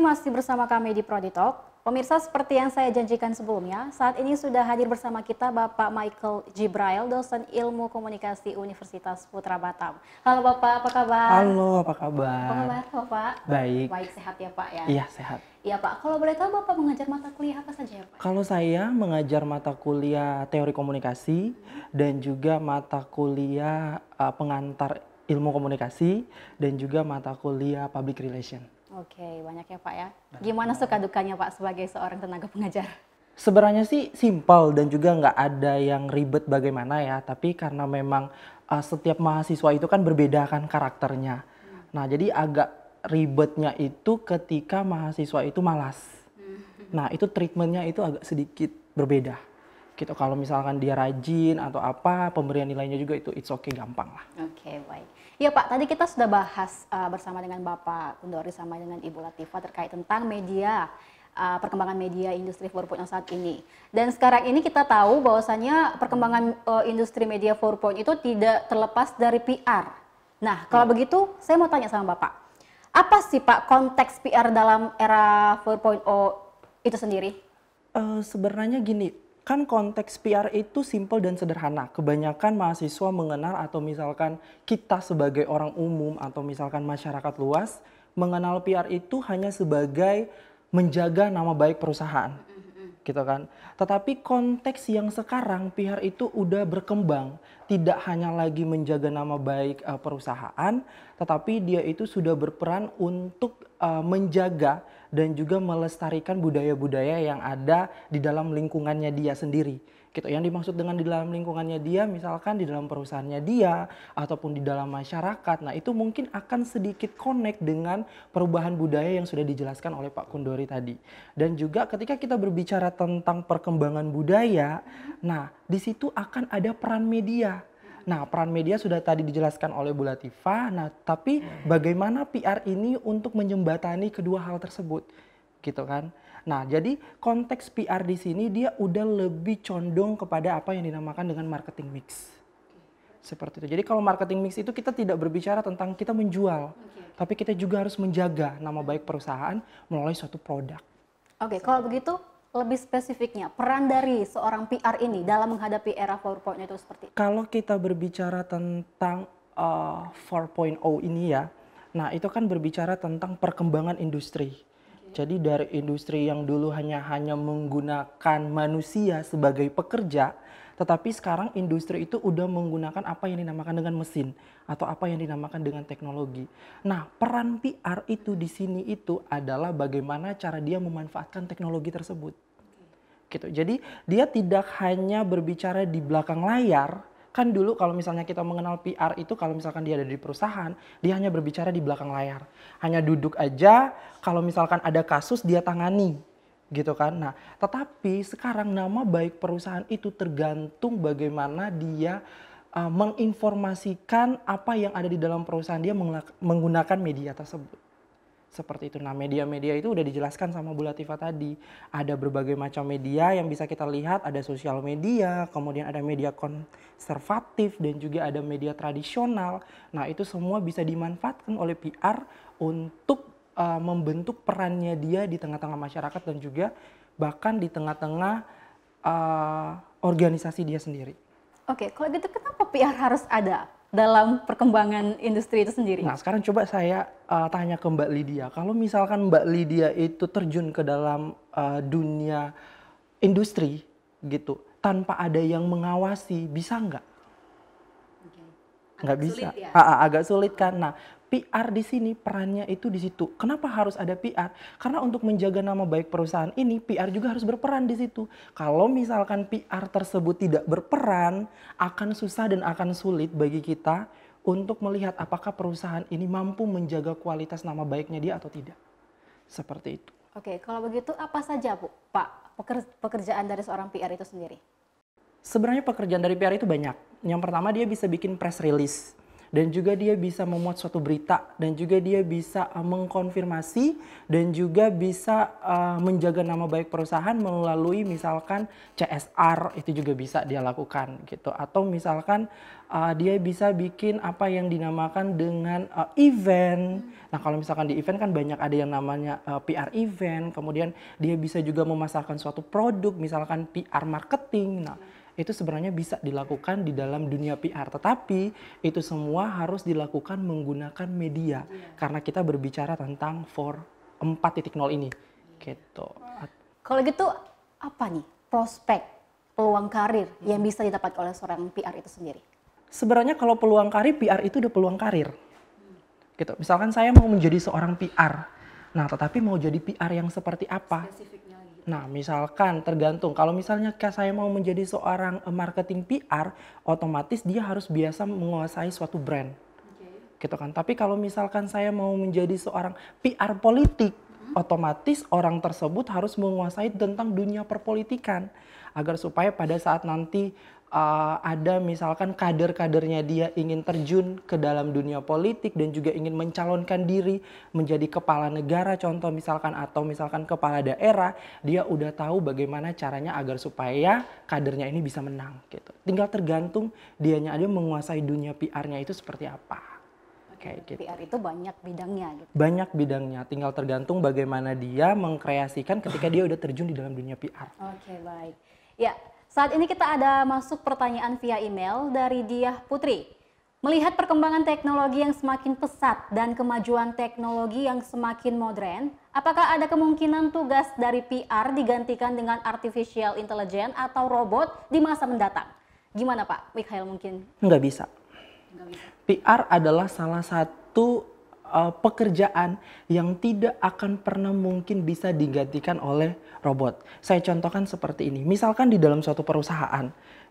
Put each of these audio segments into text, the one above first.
masih bersama kami di Prodi Talk. Pemirsa, seperti yang saya janjikan sebelumnya, saat ini sudah hadir bersama kita Bapak Michael Jibrail, dosen ilmu komunikasi Universitas Putra Batam. Halo Bapak, apa kabar? Halo, apa kabar? Apa kabar Bapak? Baik. Baik, sehat ya Pak ya? Iya, sehat. Iya Pak, kalau boleh tahu Bapak mengajar mata kuliah apa saja ya Pak? Kalau saya mengajar mata kuliah teori komunikasi dan juga mata kuliah eh, pengantar ilmu komunikasi dan juga mata kuliah public relation. Oke, banyak ya Pak ya. Gimana suka dukanya Pak sebagai seorang tenaga pengajar? Sebenarnya sih simpel dan juga nggak ada yang ribet bagaimana ya. Tapi karena memang uh, setiap mahasiswa itu kan berbeda kan karakternya. Hmm. Nah jadi agak ribetnya itu ketika mahasiswa itu malas. Hmm. Nah itu treatmentnya itu agak sedikit berbeda gitu kalau misalkan dia rajin atau apa pemberian nilainya juga itu it's okay gampang lah. Oke okay, baik. Iya Pak tadi kita sudah bahas uh, bersama dengan Bapak Kundori sama dengan Ibu Latifa terkait tentang media uh, perkembangan media industri 4.0 saat ini. Dan sekarang ini kita tahu bahwasannya perkembangan uh, industri media 4.0 itu tidak terlepas dari PR. Nah, kalau hmm. begitu saya mau tanya sama Bapak. Apa sih Pak konteks PR dalam era 4.0 itu sendiri? Uh, sebenarnya gini, kan konteks PR itu simple dan sederhana. Kebanyakan mahasiswa mengenal atau misalkan kita sebagai orang umum atau misalkan masyarakat luas mengenal PR itu hanya sebagai menjaga nama baik perusahaan. Gitu kan. Tetapi konteks yang sekarang PR itu udah berkembang, tidak hanya lagi menjaga nama baik eh, perusahaan, tetapi dia itu sudah berperan untuk eh, menjaga dan juga melestarikan budaya-budaya yang ada di dalam lingkungannya dia sendiri. Gitu. Yang dimaksud dengan di dalam lingkungannya dia, misalkan di dalam perusahaannya dia, ataupun di dalam masyarakat. Nah itu mungkin akan sedikit connect dengan perubahan budaya yang sudah dijelaskan oleh Pak Kundori tadi. Dan juga ketika kita berbicara tentang perkembangan budaya, nah di situ akan ada peran media Nah, peran media sudah tadi dijelaskan oleh Bu Latifah. Nah, tapi hmm. bagaimana PR ini untuk menyembatani kedua hal tersebut? Gitu kan? Nah, jadi konteks PR di sini dia udah lebih condong kepada apa yang dinamakan dengan marketing mix. Seperti itu. Jadi kalau marketing mix itu kita tidak berbicara tentang kita menjual, okay. tapi kita juga harus menjaga nama baik perusahaan melalui suatu produk. Oke, okay, kalau begitu lebih spesifiknya peran dari seorang PR ini dalam menghadapi era 4.0 itu seperti itu? Kalau kita berbicara tentang uh, eh, 4.0 ini ya, nah itu kan berbicara tentang perkembangan industri. Jadi dari industri yang dulu hanya hanya menggunakan manusia sebagai pekerja, tetapi sekarang industri itu udah menggunakan apa yang dinamakan dengan mesin atau apa yang dinamakan dengan teknologi. Nah, peran PR itu di sini itu adalah bagaimana cara dia memanfaatkan teknologi tersebut. Gitu. Jadi dia tidak hanya berbicara di belakang layar, kan dulu kalau misalnya kita mengenal PR itu kalau misalkan dia ada di perusahaan dia hanya berbicara di belakang layar hanya duduk aja kalau misalkan ada kasus dia tangani gitu kan. Nah, tetapi sekarang nama baik perusahaan itu tergantung bagaimana dia uh, menginformasikan apa yang ada di dalam perusahaan dia menggunakan media tersebut. Seperti itu. Nah, media-media itu udah dijelaskan sama Bu Latifah tadi. Ada berbagai macam media yang bisa kita lihat, ada sosial media, kemudian ada media konservatif dan juga ada media tradisional. Nah, itu semua bisa dimanfaatkan oleh PR untuk uh, membentuk perannya dia di tengah-tengah masyarakat dan juga bahkan di tengah-tengah uh, organisasi dia sendiri. Oke, kalau gitu kenapa PR harus ada dalam perkembangan industri itu sendiri? Nah, sekarang coba saya uh, tanya ke Mbak Lydia. Kalau misalkan Mbak Lydia itu terjun ke dalam uh, dunia industri gitu, tanpa ada yang mengawasi, bisa nggak? Nggak bisa. Sulit ya? A ah, ah, agak sulit kan. Nah, PR di sini perannya itu di situ. Kenapa harus ada PR? Karena untuk menjaga nama baik perusahaan ini, PR juga harus berperan di situ. Kalau misalkan PR tersebut tidak berperan, akan susah dan akan sulit bagi kita untuk melihat apakah perusahaan ini mampu menjaga kualitas nama baiknya dia atau tidak. Seperti itu. Oke, kalau begitu apa saja, Bu? Pak, pekerjaan dari seorang PR itu sendiri? Sebenarnya pekerjaan dari PR itu banyak. Yang pertama dia bisa bikin press release dan juga dia bisa memuat suatu berita dan juga dia bisa uh, mengkonfirmasi dan juga bisa uh, menjaga nama baik perusahaan melalui misalkan CSR itu juga bisa dia lakukan gitu atau misalkan uh, dia bisa bikin apa yang dinamakan dengan uh, event. Nah, kalau misalkan di event kan banyak ada yang namanya uh, PR event, kemudian dia bisa juga memasarkan suatu produk misalkan PR marketing. Nah, itu sebenarnya bisa dilakukan di dalam dunia PR. Tetapi itu semua harus dilakukan menggunakan media iya. karena kita berbicara tentang 4.0 ini. Iya. Gitu. Kalau gitu apa nih prospek peluang karir hmm. yang bisa didapat oleh seorang PR itu sendiri? Sebenarnya kalau peluang karir PR itu udah peluang karir. Hmm. Gitu. Misalkan saya mau menjadi seorang PR. Nah, tetapi mau jadi PR yang seperti apa? Spesifiknya Nah, misalkan tergantung kalau misalnya saya mau menjadi seorang eh, marketing PR, otomatis dia harus biasa menguasai suatu brand. Okay. Gitu kan. Tapi kalau misalkan saya mau menjadi seorang PR politik, hmm. otomatis orang tersebut harus menguasai tentang dunia perpolitikan agar supaya pada saat nanti uh, ada misalkan kader-kadernya dia ingin terjun ke dalam dunia politik dan juga ingin mencalonkan diri menjadi kepala negara contoh misalkan atau misalkan kepala daerah dia udah tahu bagaimana caranya agar supaya kadernya ini bisa menang gitu tinggal tergantung dianya aja menguasai dunia PR-nya itu seperti apa kayak gitu. PR itu banyak bidangnya gitu. Banyak bidangnya, tinggal tergantung bagaimana dia mengkreasikan ketika dia udah terjun di dalam dunia PR. Oke, okay, baik. Ya, saat ini kita ada masuk pertanyaan via email dari Diah Putri. Melihat perkembangan teknologi yang semakin pesat dan kemajuan teknologi yang semakin modern, apakah ada kemungkinan tugas dari PR digantikan dengan artificial intelligence atau robot di masa mendatang? Gimana Pak Mikhail mungkin? Nggak bisa. bisa. PR adalah salah satu uh, pekerjaan yang tidak akan pernah mungkin bisa digantikan oleh robot. Saya contohkan seperti ini. Misalkan di dalam suatu perusahaan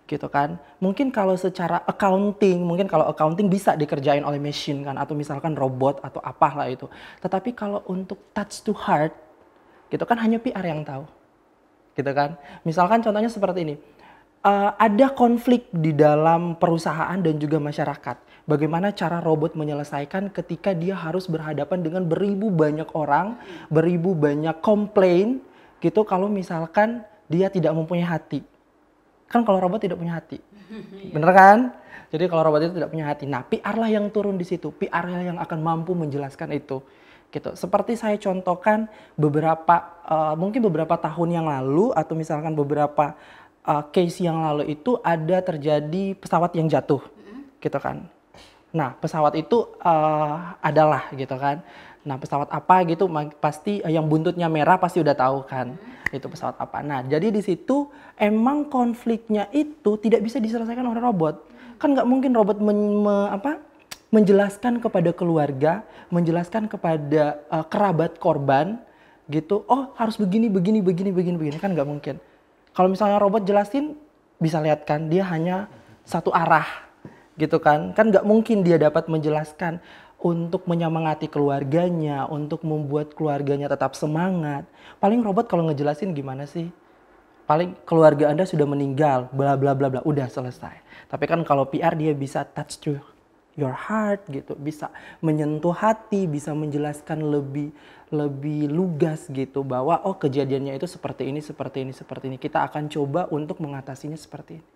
gitu kan. Mungkin kalau secara accounting, mungkin kalau accounting bisa dikerjain oleh mesin kan atau misalkan robot atau apalah itu. Tetapi kalau untuk touch to heart gitu kan hanya PR yang tahu. Gitu kan. Misalkan contohnya seperti ini. Uh, ada konflik di dalam perusahaan dan juga masyarakat. Bagaimana cara robot menyelesaikan ketika dia harus berhadapan dengan beribu banyak orang, beribu banyak komplain, gitu kalau misalkan dia tidak mempunyai hati. Kan kalau robot tidak punya hati. Bener kan? Jadi kalau robot itu tidak punya hati. Nah, PR lah yang turun di situ. PR lah yang akan mampu menjelaskan itu. Gitu. Seperti saya contohkan beberapa uh, mungkin beberapa tahun yang lalu atau misalkan beberapa uh, case yang lalu itu ada terjadi pesawat yang jatuh. Gitu kan. Nah, pesawat itu uh, adalah gitu kan Nah, pesawat apa gitu pasti eh, yang buntutnya merah pasti udah tahu kan hmm. itu pesawat apa. Nah, jadi di situ emang konfliknya itu tidak bisa diselesaikan oleh robot. Hmm. Kan nggak mungkin robot men, me, apa menjelaskan kepada keluarga, menjelaskan kepada uh, kerabat korban gitu, oh harus begini begini begini begini begini kan nggak mungkin. Kalau misalnya robot jelasin bisa lihat kan dia hanya satu arah gitu kan kan nggak mungkin dia dapat menjelaskan untuk menyemangati keluarganya, untuk membuat keluarganya tetap semangat. Paling robot kalau ngejelasin gimana sih? Paling keluarga Anda sudah meninggal, bla bla bla bla, udah selesai. Tapi kan kalau PR dia bisa touch to your heart gitu, bisa menyentuh hati, bisa menjelaskan lebih lebih lugas gitu bahwa oh kejadiannya itu seperti ini, seperti ini, seperti ini. Kita akan coba untuk mengatasinya seperti ini.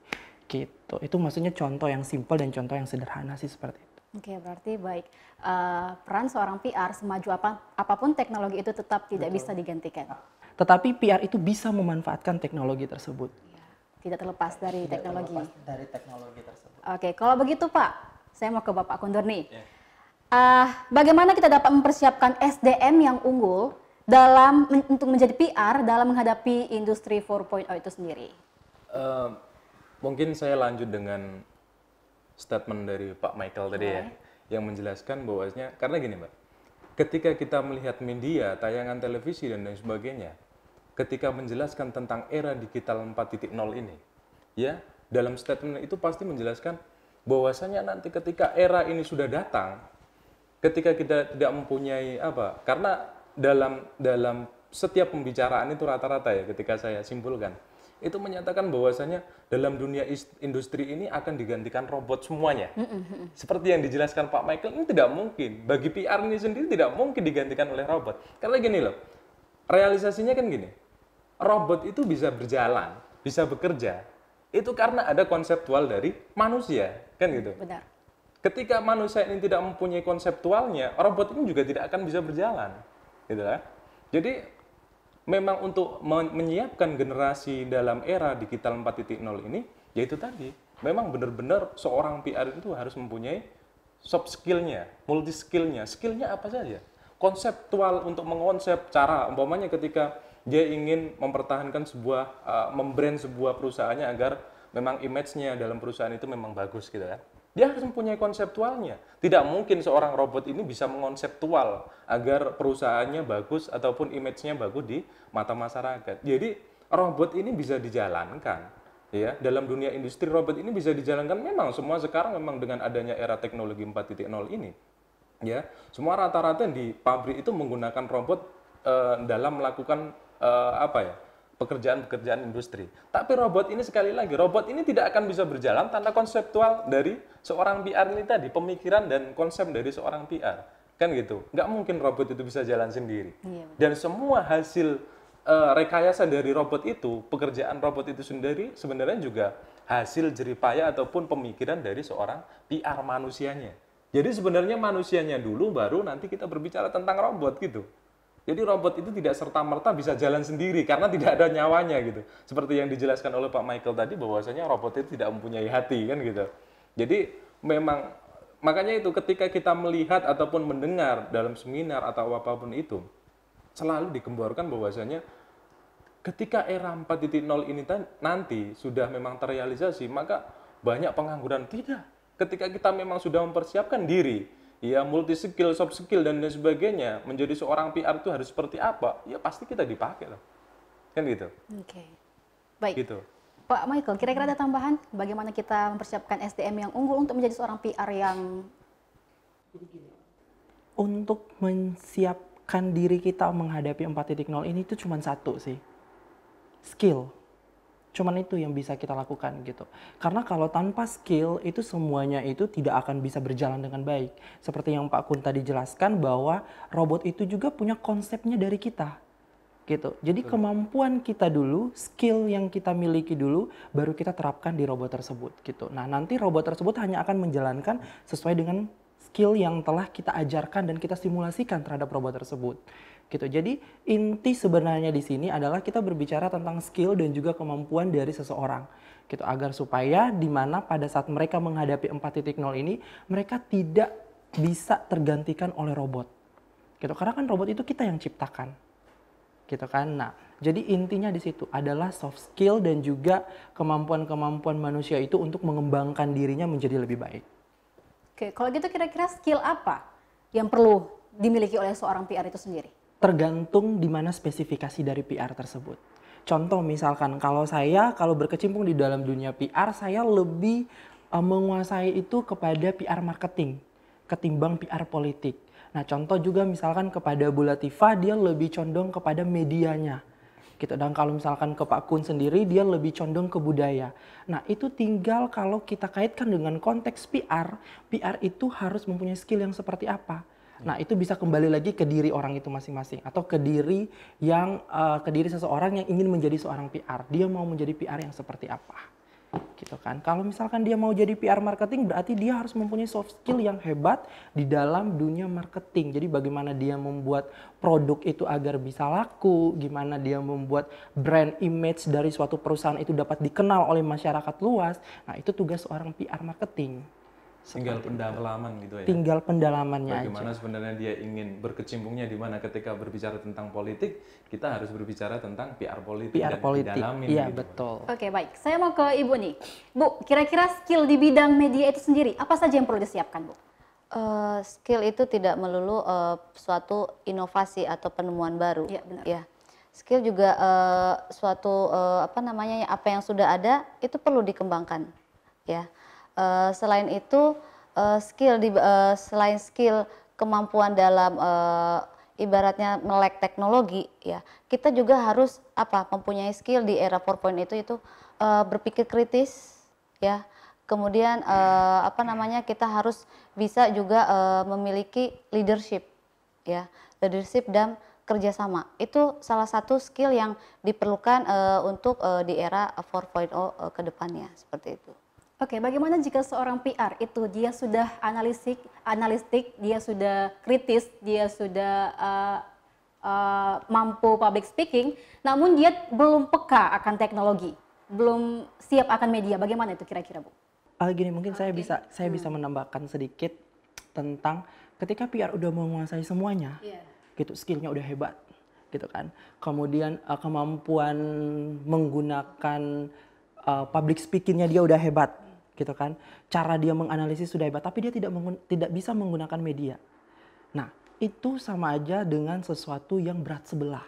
Gitu. Itu maksudnya contoh yang simpel dan contoh yang sederhana sih seperti itu. Oke, okay, berarti baik. Uh, peran seorang PR semaju apa, apapun teknologi itu tetap tidak Betul. bisa digantikan. Nah, tetapi PR itu bisa memanfaatkan teknologi tersebut. Iya, tidak terlepas dari tidak teknologi. Terlepas dari teknologi tersebut. Oke, okay, kalau begitu Pak, saya mau ke Bapak Kundur nih. Yeah. Iya. Uh, bagaimana kita dapat mempersiapkan SDM yang unggul dalam untuk menjadi PR dalam menghadapi industri 4.0 itu sendiri? Uh, mungkin saya lanjut dengan statement dari Pak Michael tadi okay. ya iya. yang menjelaskan bahwasanya karena gini Mbak, ketika kita melihat media, tayangan televisi dan lain sebagainya, ketika menjelaskan tentang era digital 4.0 ini, ya, dalam statement itu pasti menjelaskan bahwasanya nanti ketika era ini sudah datang, ketika kita tidak mempunyai apa? Karena dalam dalam setiap pembicaraan itu rata-rata ya ketika saya simpulkan itu menyatakan bahwasanya dalam dunia industri ini akan digantikan robot semuanya. Seperti yang dijelaskan Pak Michael ini tidak mungkin. Bagi PR ini sendiri tidak mungkin digantikan oleh robot. Karena gini loh. Realisasinya kan gini. Robot itu bisa berjalan, bisa bekerja. Itu karena ada konseptual dari manusia, kan gitu. Benar. Ketika manusia ini tidak mempunyai konseptualnya, robot ini juga tidak akan bisa berjalan. Gitu lah. Kan? Jadi memang untuk menyiapkan generasi dalam era digital 4.0 ini, yaitu tadi, memang benar-benar seorang PR itu harus mempunyai soft skill-nya, multi Skill-nya apa saja, konseptual untuk mengonsep cara, umpamanya ketika dia ingin mempertahankan sebuah, uh, membrand sebuah perusahaannya agar memang image-nya dalam perusahaan itu memang bagus gitu kan. Dia harus mempunyai konseptualnya. Tidak mungkin seorang robot ini bisa mengonseptual agar perusahaannya bagus ataupun image-nya bagus di mata masyarakat. Jadi robot ini bisa dijalankan ya dalam dunia industri robot ini bisa dijalankan memang semua sekarang memang dengan adanya era teknologi 4.0 ini ya semua rata-rata di pabrik itu menggunakan robot eh, dalam melakukan eh, apa ya pekerjaan-pekerjaan industri. Tapi robot ini sekali lagi, robot ini tidak akan bisa berjalan tanpa konseptual dari seorang PR ini tadi, pemikiran dan konsep dari seorang PR. Kan gitu. Nggak mungkin robot itu bisa jalan sendiri. Iya, dan semua hasil uh, rekayasa dari robot itu, pekerjaan robot itu sendiri sebenarnya juga hasil jeripaya ataupun pemikiran dari seorang PR manusianya. Jadi sebenarnya manusianya dulu baru nanti kita berbicara tentang robot gitu. Jadi robot itu tidak serta-merta bisa jalan sendiri karena tidak ada nyawanya gitu. Seperti yang dijelaskan oleh Pak Michael tadi bahwasanya robot itu tidak mempunyai hati kan gitu. Jadi memang makanya itu ketika kita melihat ataupun mendengar dalam seminar atau apapun itu selalu digemborkan bahwasanya ketika era 4.0 ini nanti sudah memang terrealisasi maka banyak pengangguran tidak. Ketika kita memang sudah mempersiapkan diri ya multi skill, soft skill dan lain sebagainya. Menjadi seorang PR itu harus seperti apa? Ya pasti kita dipakai lah. Kan gitu. Oke. Okay. Baik. Gitu. Pak Michael, kira-kira ada tambahan bagaimana kita mempersiapkan SDM yang unggul untuk menjadi seorang PR yang untuk menyiapkan diri kita menghadapi 4.0 ini itu cuma satu sih. Skill Cuman itu yang bisa kita lakukan gitu. Karena kalau tanpa skill itu semuanya itu tidak akan bisa berjalan dengan baik. Seperti yang Pak Kun tadi jelaskan bahwa robot itu juga punya konsepnya dari kita gitu. Jadi kemampuan kita dulu, skill yang kita miliki dulu, baru kita terapkan di robot tersebut gitu. Nah nanti robot tersebut hanya akan menjalankan sesuai dengan skill yang telah kita ajarkan dan kita simulasikan terhadap robot tersebut gitu. Jadi inti sebenarnya di sini adalah kita berbicara tentang skill dan juga kemampuan dari seseorang gitu agar supaya di mana pada saat mereka menghadapi 4.0 ini mereka tidak bisa tergantikan oleh robot. Gitu karena kan robot itu kita yang ciptakan. Gitu kan. Nah, jadi intinya di situ adalah soft skill dan juga kemampuan-kemampuan manusia itu untuk mengembangkan dirinya menjadi lebih baik. Oke, kalau gitu kira-kira skill apa yang perlu dimiliki oleh seorang PR itu sendiri? tergantung di mana spesifikasi dari PR tersebut. Contoh misalkan kalau saya kalau berkecimpung di dalam dunia PR saya lebih uh, menguasai itu kepada PR marketing ketimbang PR politik. Nah, contoh juga misalkan kepada Latifa, dia lebih condong kepada medianya. Gitu. Dan kalau misalkan ke Pak Kun sendiri dia lebih condong ke budaya. Nah, itu tinggal kalau kita kaitkan dengan konteks PR, PR itu harus mempunyai skill yang seperti apa Nah, itu bisa kembali lagi ke diri orang itu masing-masing atau ke diri yang uh, ke diri seseorang yang ingin menjadi seorang PR. Dia mau menjadi PR yang seperti apa? Gitu kan. Kalau misalkan dia mau jadi PR marketing berarti dia harus mempunyai soft skill yang hebat di dalam dunia marketing. Jadi bagaimana dia membuat produk itu agar bisa laku, gimana dia membuat brand image dari suatu perusahaan itu dapat dikenal oleh masyarakat luas. Nah, itu tugas seorang PR marketing tinggal pendalaman gitu ya tinggal pendalamannya bagaimana aja. sebenarnya dia ingin berkecimpungnya di mana ketika berbicara tentang politik kita harus berbicara tentang PR politik PR dan politik iya gitu. betul oke baik saya mau ke ibu nih bu kira-kira skill di bidang media itu sendiri apa saja yang perlu disiapkan bu uh, skill itu tidak melulu uh, suatu inovasi atau penemuan baru Iya benar ya skill juga uh, suatu uh, apa namanya apa yang sudah ada itu perlu dikembangkan ya uh, selain itu uh, skill di uh, selain skill kemampuan dalam uh, ibaratnya melek teknologi ya kita juga harus apa mempunyai skill di era 4.0 itu itu uh, berpikir kritis ya kemudian uh, apa namanya kita harus bisa juga uh, memiliki leadership ya leadership dan kerjasama itu salah satu skill yang diperlukan uh, untuk uh, di era 4.0 uh, kedepannya seperti itu. Oke, bagaimana jika seorang PR itu dia sudah analisik, analistik, dia sudah kritis, dia sudah uh, uh, mampu public speaking, namun dia belum peka akan teknologi, belum siap akan media. Bagaimana itu kira-kira, Bu? Uh, gini, mungkin okay. saya bisa saya hmm. bisa menambahkan sedikit tentang ketika PR udah menguasai semuanya, yeah. gitu skillnya udah hebat, gitu kan. Kemudian uh, kemampuan menggunakan uh, public speakingnya dia udah hebat gitu kan. Cara dia menganalisis sudah hebat, tapi dia tidak tidak bisa menggunakan media. Nah, itu sama aja dengan sesuatu yang berat sebelah.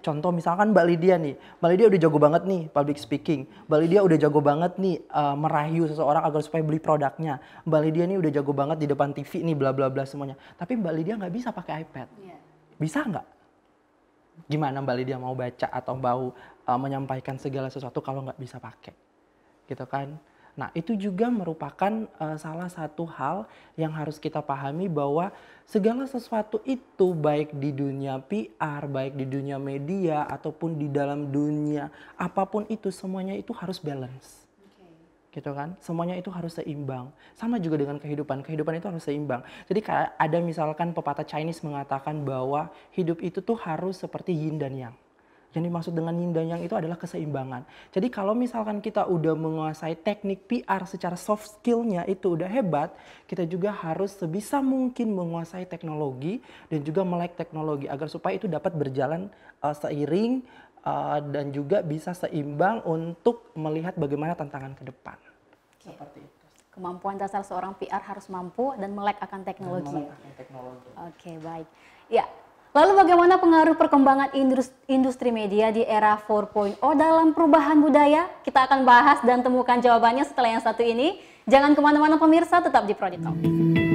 Contoh misalkan Mbak Lydia nih, Mbak Lydia udah jago banget nih public speaking, Mbak Lydia udah jago banget nih uh, merayu seseorang agar supaya beli produknya, Mbak Lydia nih udah jago banget di depan TV nih bla bla bla semuanya. Tapi Mbak Lydia nggak bisa pakai iPad, iya. bisa nggak? Gimana Mbak Lydia mau baca atau mau uh, eh, menyampaikan segala sesuatu kalau nggak bisa pakai, gitu kan? Nah, itu juga merupakan uh, salah satu hal yang harus kita pahami bahwa segala sesuatu itu baik di dunia PR, baik di dunia media ataupun di dalam dunia apapun itu semuanya itu harus balance. Gitu kan? Semuanya itu harus seimbang. Sama juga dengan kehidupan. Kehidupan itu harus seimbang. Jadi ada misalkan pepatah Chinese mengatakan bahwa hidup itu tuh harus seperti yin dan yang. Yang dimaksud dengan yin dan yang itu adalah keseimbangan. Jadi kalau misalkan kita udah menguasai teknik PR secara soft skillnya itu udah hebat, kita juga harus sebisa mungkin menguasai teknologi dan juga melek teknologi agar supaya itu dapat berjalan uh, seiring uh, dan juga bisa seimbang untuk melihat bagaimana tantangan ke depan. Okay. Seperti itu kemampuan dasar seorang PR harus mampu dan melek akan teknologi. Dan melek akan teknologi. Oke, okay, baik. Ya, Lalu bagaimana pengaruh perkembangan industri, media di era 4.0 dalam perubahan budaya? Kita akan bahas dan temukan jawabannya setelah yang satu ini. Jangan kemana-mana pemirsa, tetap di Prodi Talk.